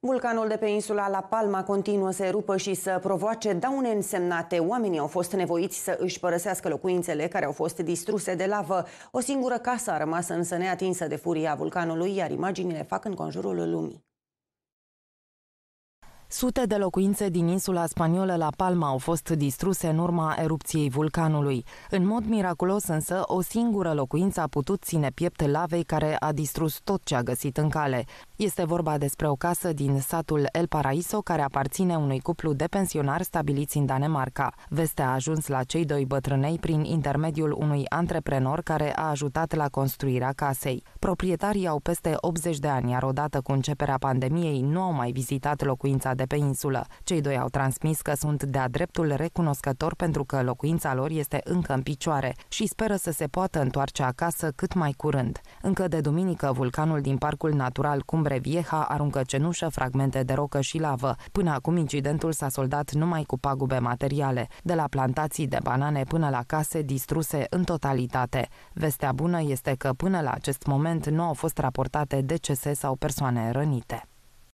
Vulcanul de pe insula La Palma continuă să erupă și să provoace daune însemnate. Oamenii au fost nevoiți să își părăsească locuințele care au fost distruse de lavă. O singură casă a rămas însă neatinsă de furia vulcanului, iar imaginile fac în conjurul lumii. Sute de locuințe din insula spaniolă la Palma au fost distruse în urma erupției vulcanului. În mod miraculos însă, o singură locuință a putut ține piept lavei care a distrus tot ce a găsit în cale. Este vorba despre o casă din satul El Paraiso care aparține unui cuplu de pensionari stabiliți în Danemarca. Vestea a ajuns la cei doi bătrânei prin intermediul unui antreprenor care a ajutat la construirea casei. Proprietarii au peste 80 de ani, iar odată cu începerea pandemiei nu au mai vizitat locuința de pe insulă. Cei doi au transmis că sunt de-a dreptul recunoscători pentru că locuința lor este încă în picioare și speră să se poată întoarce acasă cât mai curând. Încă de duminică, vulcanul din Parcul Natural Cumbre Vieja aruncă cenușă, fragmente de rocă și lavă. Până acum, incidentul s-a soldat numai cu pagube materiale, de la plantații de banane până la case distruse în totalitate. Vestea bună este că până la acest moment nu au fost raportate decese sau persoane rănite.